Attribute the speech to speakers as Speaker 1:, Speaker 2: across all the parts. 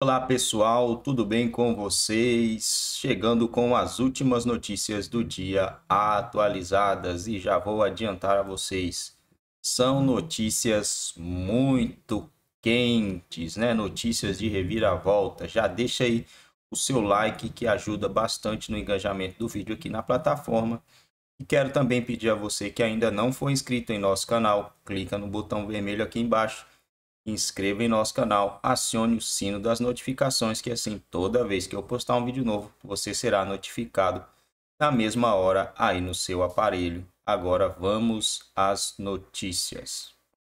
Speaker 1: Olá pessoal, tudo bem com vocês? Chegando com as últimas notícias do dia atualizadas e já vou adiantar a vocês. São notícias muito quentes, né? Notícias de reviravolta. Já deixa aí o seu like que ajuda bastante no engajamento do vídeo aqui na plataforma. E quero também pedir a você que ainda não foi inscrito em nosso canal, clica no botão vermelho aqui embaixo inscreva em nosso canal, acione o sino das notificações, que assim toda vez que eu postar um vídeo novo, você será notificado na mesma hora aí no seu aparelho. Agora vamos às notícias.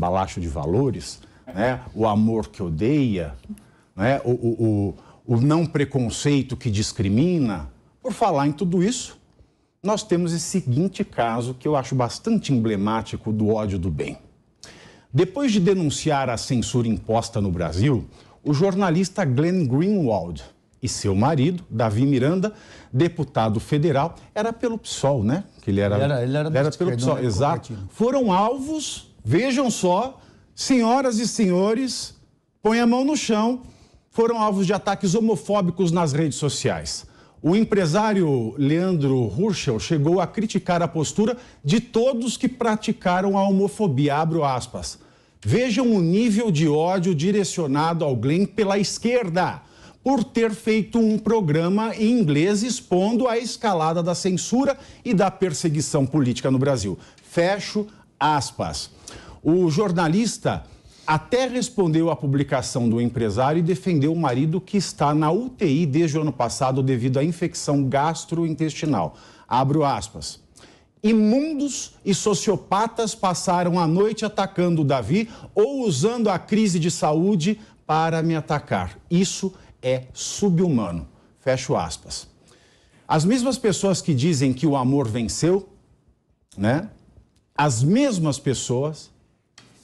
Speaker 2: Balacho de valores, né? o amor que odeia, né? o, o, o, o não preconceito que discrimina. Por falar em tudo isso, nós temos esse seguinte caso que eu acho bastante emblemático do ódio do bem. Depois de denunciar a censura imposta no Brasil, o jornalista Glenn Greenwald e seu marido, Davi Miranda, deputado federal, era pelo PSOL, né? Que ele era, ele era, ele era, era pelo PSOL, né? exato. Foram alvos, vejam só, senhoras e senhores, põe a mão no chão, foram alvos de ataques homofóbicos nas redes sociais. O empresário Leandro Ruschel chegou a criticar a postura de todos que praticaram a homofobia, abro aspas. Vejam o nível de ódio direcionado ao Glenn pela esquerda, por ter feito um programa em inglês expondo a escalada da censura e da perseguição política no Brasil. Fecho aspas. O jornalista até respondeu à publicação do empresário e defendeu o marido que está na UTI desde o ano passado devido à infecção gastrointestinal. Abro aspas. Imundos e sociopatas passaram a noite atacando o Davi ou usando a crise de saúde para me atacar. Isso é subhumano. Fecho aspas. As mesmas pessoas que dizem que o amor venceu, né? As mesmas pessoas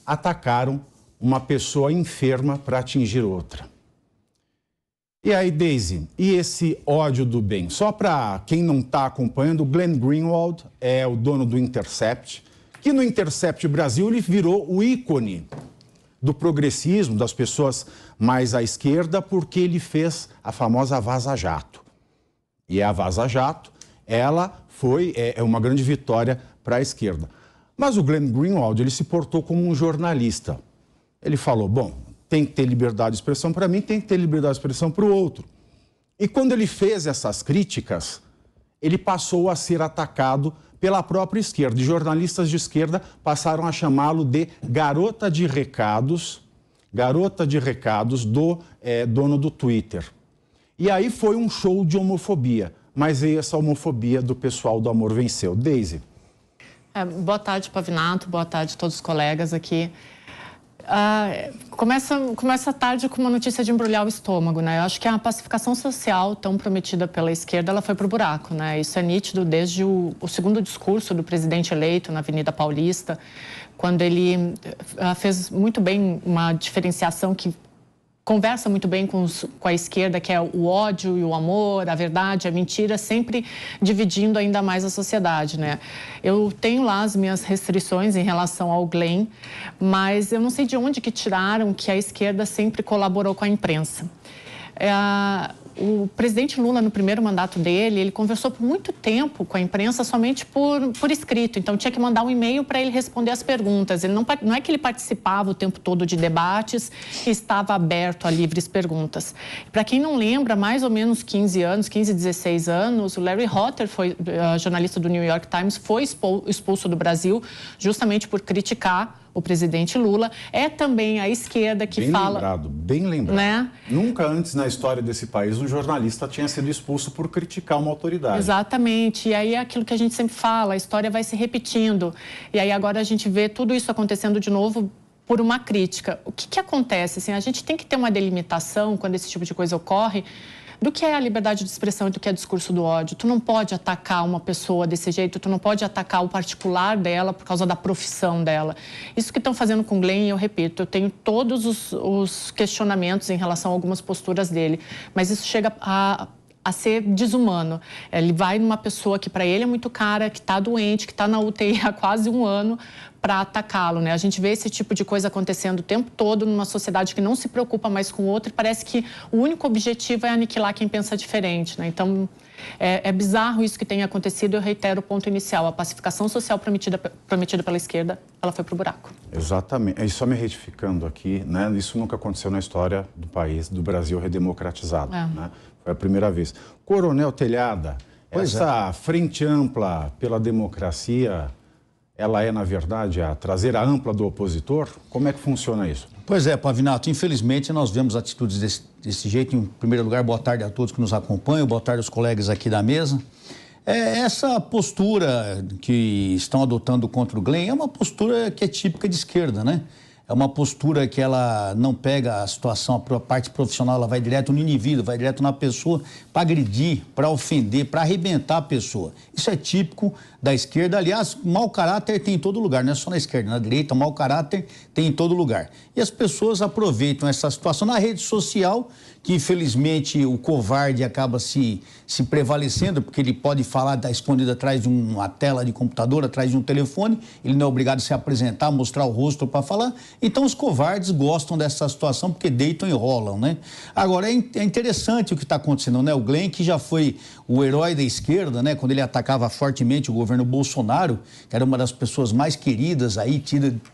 Speaker 2: atacaram uma pessoa enferma para atingir outra. E aí, Daisy, e esse ódio do bem? Só para quem não está acompanhando, o Glenn Greenwald é o dono do Intercept, que no Intercept Brasil ele virou o ícone do progressismo, das pessoas mais à esquerda, porque ele fez a famosa Vaza Jato. E a Vaza Jato, ela foi é, é uma grande vitória para a esquerda. Mas o Glenn Greenwald, ele se portou como um jornalista. Ele falou: bom, tem que ter liberdade de expressão para mim, tem que ter liberdade de expressão para o outro. E quando ele fez essas críticas, ele passou a ser atacado pela própria esquerda. E jornalistas de esquerda passaram a chamá-lo de garota de recados, garota de recados do é, dono do Twitter. E aí foi um show de homofobia, mas veio essa homofobia do pessoal do Amor Venceu. Daisy.
Speaker 3: É, boa tarde, Pavinato, boa tarde a todos os colegas aqui. Ah, começa, começa a tarde com uma notícia de embrulhar o estômago, né? Eu acho que é a pacificação social tão prometida pela esquerda, ela foi para o buraco, né? Isso é nítido desde o, o, segundo discurso do presidente eleito na Avenida Paulista, quando ele uh, fez muito bem uma diferenciação que conversa muito bem com, os, com, a esquerda, que é o ódio e o amor, a verdade, a mentira, sempre dividindo ainda mais a sociedade, né? Eu tenho lá as minhas restrições em relação ao Glenn, mas eu não sei de onde que tiraram que a esquerda sempre colaborou com a imprensa. É, o presidente Lula, no primeiro mandato dele, ele conversou por muito tempo com a imprensa somente por, por escrito. Então, tinha que mandar um e-mail para ele responder as perguntas. Ele não, não é que ele participava o tempo todo de debates e estava aberto a livres perguntas. Para quem não lembra, mais ou menos 15 anos, 15, 16 anos, o Larry Hotter, foi, uh, jornalista do New York Times, foi expulso do Brasil justamente por criticar o presidente Lula, é também a esquerda que bem fala. Bem lembrado,
Speaker 2: bem lembrado. Né? Nunca antes na história desse país um jornalista tinha sido expulso por criticar uma autoridade.
Speaker 3: Exatamente. E aí é aquilo que a gente sempre fala, a história vai se repetindo. E aí agora a gente vê tudo isso acontecendo de novo por uma crítica. O que, que acontece? Assim, a gente tem que ter uma delimitação quando esse tipo de coisa ocorre do que é a liberdade de expressão e do que é discurso do ódio. Tu não pode atacar uma pessoa desse jeito, tu não pode atacar o particular dela por causa da profissão dela. Isso que estão fazendo com o Glenn, eu repito, eu tenho todos os, os questionamentos em relação a algumas posturas dele, mas isso chega a a ser desumano. Ele vai numa pessoa que para ele é muito cara, que está doente, que está na UTI há quase um ano, para atacá-lo. Né? A gente vê esse tipo de coisa acontecendo o tempo todo numa sociedade que não se preocupa mais com o outro e parece que o único objetivo é aniquilar quem pensa diferente. Né? Então, é, é bizarro isso que tem acontecido. Eu reitero o ponto inicial: a pacificação social prometida, prometida pela esquerda, ela foi para o buraco.
Speaker 2: Exatamente. E só me retificando aqui, né? isso nunca aconteceu na história do país, do Brasil redemocratizado. É. Né? Foi a primeira vez. Coronel Telhada. Pois essa é. frente ampla pela democracia ela é, na verdade, a traseira ampla do opositor? Como é que funciona isso?
Speaker 4: Pois é, Pavinato, infelizmente nós vemos atitudes desse, desse jeito. Em primeiro lugar, boa tarde a todos que nos acompanham, boa tarde aos colegas aqui da mesa. É, essa postura que estão adotando contra o Glenn é uma postura que é típica de esquerda, né? é uma postura que ela não pega a situação, a parte profissional, ela vai direto no indivíduo, vai direto na pessoa para agredir, para ofender, para arrebentar a pessoa. Isso é típico da esquerda. Aliás, mau caráter tem em todo lugar, não é só na esquerda, na direita, mau caráter tem em todo lugar. E as pessoas aproveitam essa situação na rede social, que infelizmente o covarde acaba se, se prevalecendo, porque ele pode falar, está escondido atrás de uma tela de computador, atrás de um telefone, ele não é obrigado a se apresentar, mostrar o rosto para falar então os covardes gostam dessa situação porque deitam e rolam, né? Agora, é, é interessante o que está acontecendo, né? O Glenn, que já foi o herói da esquerda, né? Quando ele atacava fortemente o governo Bolsonaro, que era uma das pessoas mais queridas aí,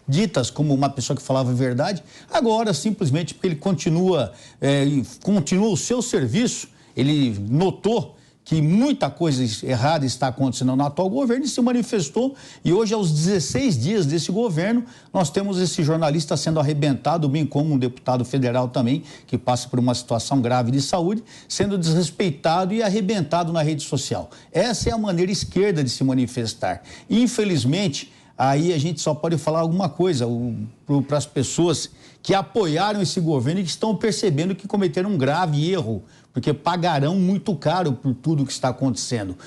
Speaker 4: ditas como uma pessoa que falava a verdade, agora, simplesmente porque ele continua, é, continua o seu serviço, ele notou que muita coisa errada está acontecendo no atual governo e se manifestou. E hoje, aos 16 dias desse governo, nós temos esse jornalista sendo arrebentado, bem como um deputado federal também, que passa por uma situação grave de saúde, sendo desrespeitado e arrebentado na rede social. Essa é a maneira esquerda de se manifestar. Infelizmente, aí a gente só pode falar alguma coisa para as pessoas que apoiaram esse governo e que estão percebendo que cometeram um grave erro, porque pagarão muito caro por tudo que está acontecendo.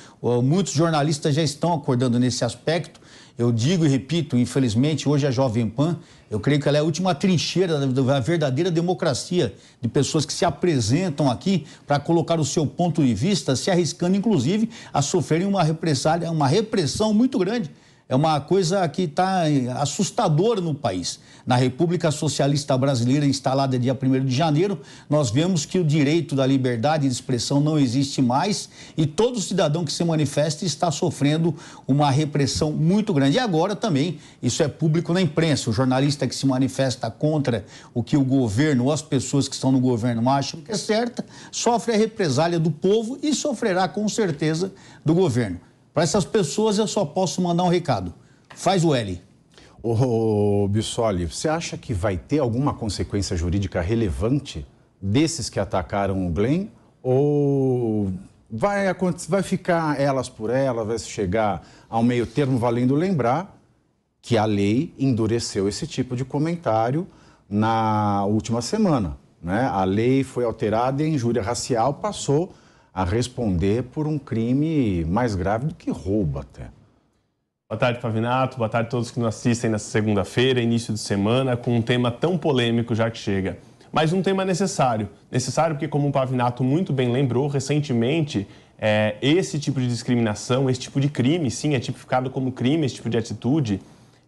Speaker 4: Muitos jornalistas já estão acordando nesse aspecto. Eu digo e repito, infelizmente, hoje a Jovem Pan, eu creio que ela é a última trincheira da verdadeira democracia, de pessoas que se apresentam aqui para colocar o seu ponto de vista, se arriscando, inclusive, a sofrerem uma represália, uma repressão muito grande é uma coisa que está assustadora no país. Na República Socialista Brasileira, instalada dia 1 de janeiro, nós vemos que o direito da liberdade de expressão não existe mais e todo cidadão que se manifesta está sofrendo uma repressão muito grande. E agora também, isso é público na imprensa. O jornalista que se manifesta contra o que o governo ou as pessoas que estão no governo acham que é certa, sofre a represália do povo e sofrerá com certeza do governo. Para essas pessoas eu só posso mandar um recado. Faz o L. Ô, Bissoli,
Speaker 2: você acha que vai ter alguma consequência jurídica relevante desses que atacaram o Glenn? Ou vai, vai ficar elas por elas, vai chegar ao meio termo, valendo lembrar que a lei endureceu esse tipo de comentário na última semana. Né? A lei foi alterada e a injúria racial passou a responder por um crime mais grave do que roubo até.
Speaker 5: Boa tarde, Pavinato. Boa tarde a todos que nos assistem nessa segunda-feira, início de semana, com um tema tão polêmico já que chega. Mas um tema necessário. Necessário porque, como o Pavinato muito bem lembrou, recentemente é, esse tipo de discriminação, esse tipo de crime, sim, é tipificado como crime, esse tipo de atitude,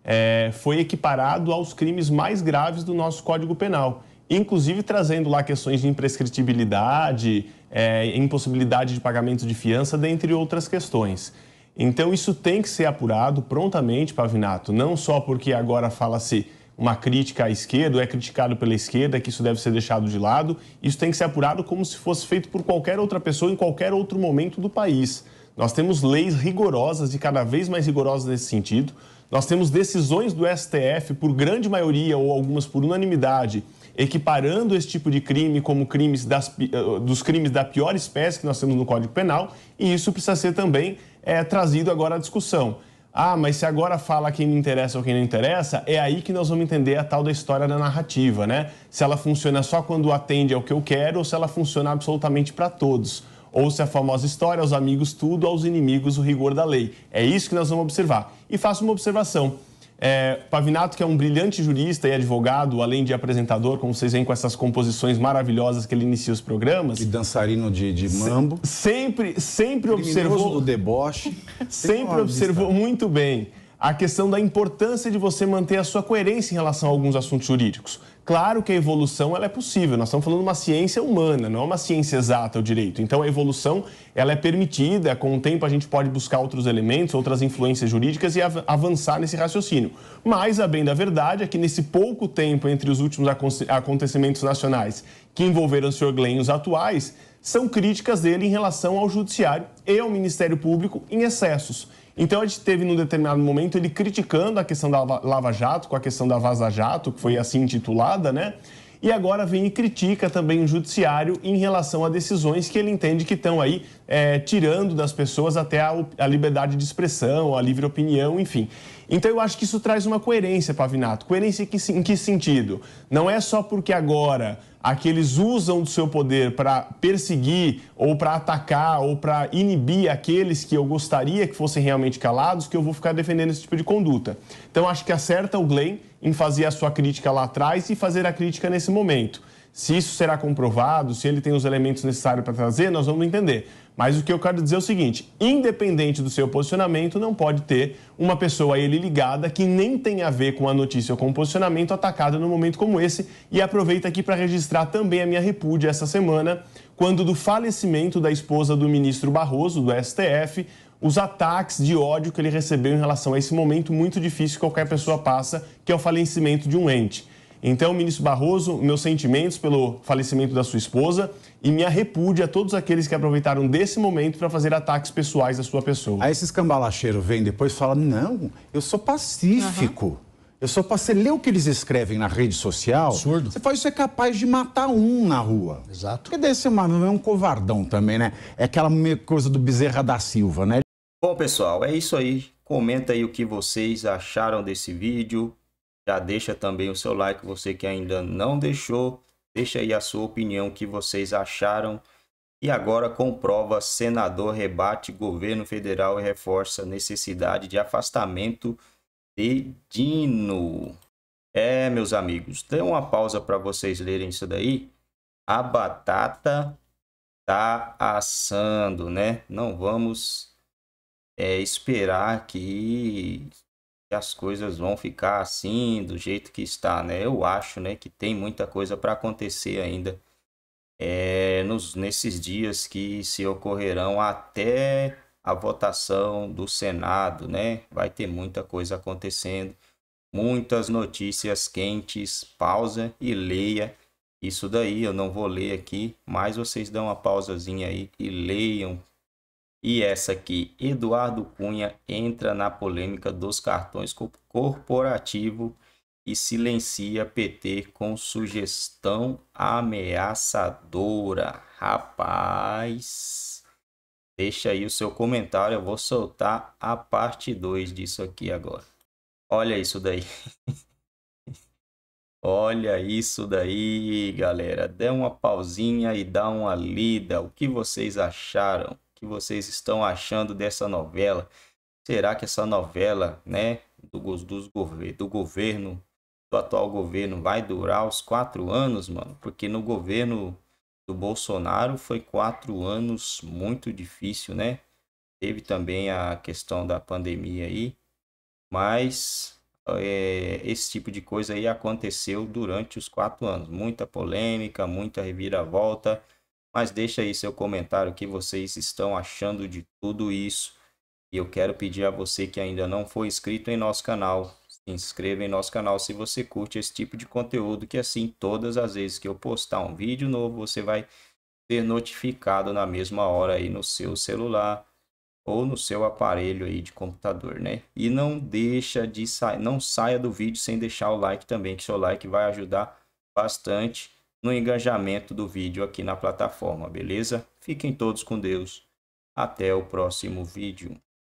Speaker 5: é, foi equiparado aos crimes mais graves do nosso Código Penal inclusive trazendo lá questões de imprescritibilidade, é, impossibilidade de pagamento de fiança, dentre outras questões. Então, isso tem que ser apurado prontamente, Pavinato, não só porque agora fala-se uma crítica à esquerda, ou é criticado pela esquerda, que isso deve ser deixado de lado, isso tem que ser apurado como se fosse feito por qualquer outra pessoa em qualquer outro momento do país. Nós temos leis rigorosas e cada vez mais rigorosas nesse sentido. Nós temos decisões do STF, por grande maioria ou algumas por unanimidade, equiparando esse tipo de crime como crimes das, eh, dos crimes da pior espécie que nós temos no Código Penal, e isso precisa ser também é, trazido agora à discussão. Ah, mas se agora fala quem me interessa ou quem não interessa, é aí que nós vamos entender a tal da história da narrativa, né? Se ela funciona só quando atende ao que eu quero ou se ela funciona absolutamente para todos. Ou se a famosa história, aos amigos tudo, aos inimigos o rigor da lei. É isso que nós vamos observar. E faço uma observação. É, Pavinato, que é um brilhante jurista e advogado, além de apresentador, como vocês veem com essas composições maravilhosas que ele inicia os programas. E dançarino de, de mambo. Se, sempre, sempre observou. do deboche. Sempre observou vista. muito bem a questão da importância de você manter a sua coerência em relação a alguns assuntos jurídicos. Claro que a evolução ela é possível. Nós estamos falando de uma ciência humana, não é uma ciência exata o direito. Então a evolução ela é permitida. Com o tempo a gente pode buscar outros elementos, outras influências jurídicas e avançar nesse raciocínio. Mas a bem da verdade é que nesse pouco tempo entre os últimos acontecimentos nacionais que envolveram Sr. Glenn e os atuais, são críticas dele em relação ao Judiciário e ao Ministério Público em excessos. Então a gente teve num determinado momento ele criticando a questão da Lava Jato, com a questão da Vaza Jato, que foi assim intitulada, né? E agora vem e critica também o judiciário em relação a decisões que ele entende que estão aí é, tirando das pessoas até a, a liberdade de expressão, a livre opinião, enfim. Então eu acho que isso traz uma coerência, Pavinato. Coerência em que sentido? Não é só porque agora aqueles usam do seu poder para perseguir ou para atacar ou para inibir aqueles que eu gostaria que fossem realmente calados, que eu vou ficar defendendo esse tipo de conduta. Então acho que acerta o Glenn em fazer a sua crítica lá atrás e fazer a crítica nesse momento. Se isso será comprovado, se ele tem os elementos necessários para trazer, nós vamos entender. Mas o que eu quero dizer é o seguinte: independente do seu posicionamento, não pode ter uma pessoa a ele ligada que nem tem a ver com a notícia ou com o posicionamento atacada num momento como esse. E aproveito aqui para registrar também a minha repúdia essa semana, quando do falecimento da esposa do ministro Barroso, do STF, os ataques de ódio que ele recebeu em relação a esse momento muito difícil que qualquer pessoa passa, que é o falecimento de um ente. Então, ministro Barroso, meus sentimentos pelo falecimento da sua esposa e minha repúdia a todos aqueles que aproveitaram desse momento para fazer ataques pessoais à sua pessoa. Aí esses cambalacheiros vêm depois e fala: não, eu sou pacífico. Uhum. Eu sou para você ler o que eles
Speaker 2: escrevem na rede social. Absurdo. Você faz isso é capaz de matar um na rua. Exato. Porque desse mano é um covardão também, né? É aquela coisa do Bezerra da Silva, né?
Speaker 1: Bom, pessoal, é isso aí. Comenta aí o que vocês acharam desse vídeo. Já deixa também o seu like, você que ainda não deixou. Deixa aí a sua opinião, o que vocês acharam. E agora comprova, senador rebate governo federal e reforça necessidade de afastamento de Dino. É, meus amigos, dê uma pausa para vocês lerem isso daí. A batata tá assando, né? Não vamos é, esperar que que as coisas vão ficar assim, do jeito que está, né? Eu acho, né, que tem muita coisa para acontecer ainda é, nos, nesses dias que se ocorrerão até a votação do Senado, né? Vai ter muita coisa acontecendo, muitas notícias quentes. Pausa e leia isso daí. Eu não vou ler aqui, mas vocês dão uma pausazinha aí e leiam e essa aqui, Eduardo Cunha entra na polêmica dos cartões corporativo e silencia PT com sugestão ameaçadora. Rapaz, deixa aí o seu comentário, eu vou soltar a parte 2 disso aqui agora. Olha isso daí. Olha isso daí, galera. Dê uma pausinha e dá uma lida. O que vocês acharam? que vocês estão achando dessa novela. Será que essa novela, né, do, dos, do governo, do atual governo, vai durar os quatro anos, mano? Porque no governo do Bolsonaro foi quatro anos muito difícil, né? Teve também a questão da pandemia aí, mas é, esse tipo de coisa aí aconteceu durante os quatro anos. Muita polêmica, muita reviravolta mas deixa aí seu comentário o que vocês estão achando de tudo isso. E eu quero pedir a você que ainda não foi inscrito em nosso canal, se inscreva em nosso canal se você curte esse tipo de conteúdo, que assim todas as vezes que eu postar um vídeo novo, você vai ser notificado na mesma hora aí no seu celular ou no seu aparelho aí de computador, né? E não deixa de sair, não saia do vídeo sem deixar o like também, que seu like vai ajudar bastante no engajamento do vídeo aqui na plataforma, beleza? Fiquem todos com Deus. Até o próximo vídeo.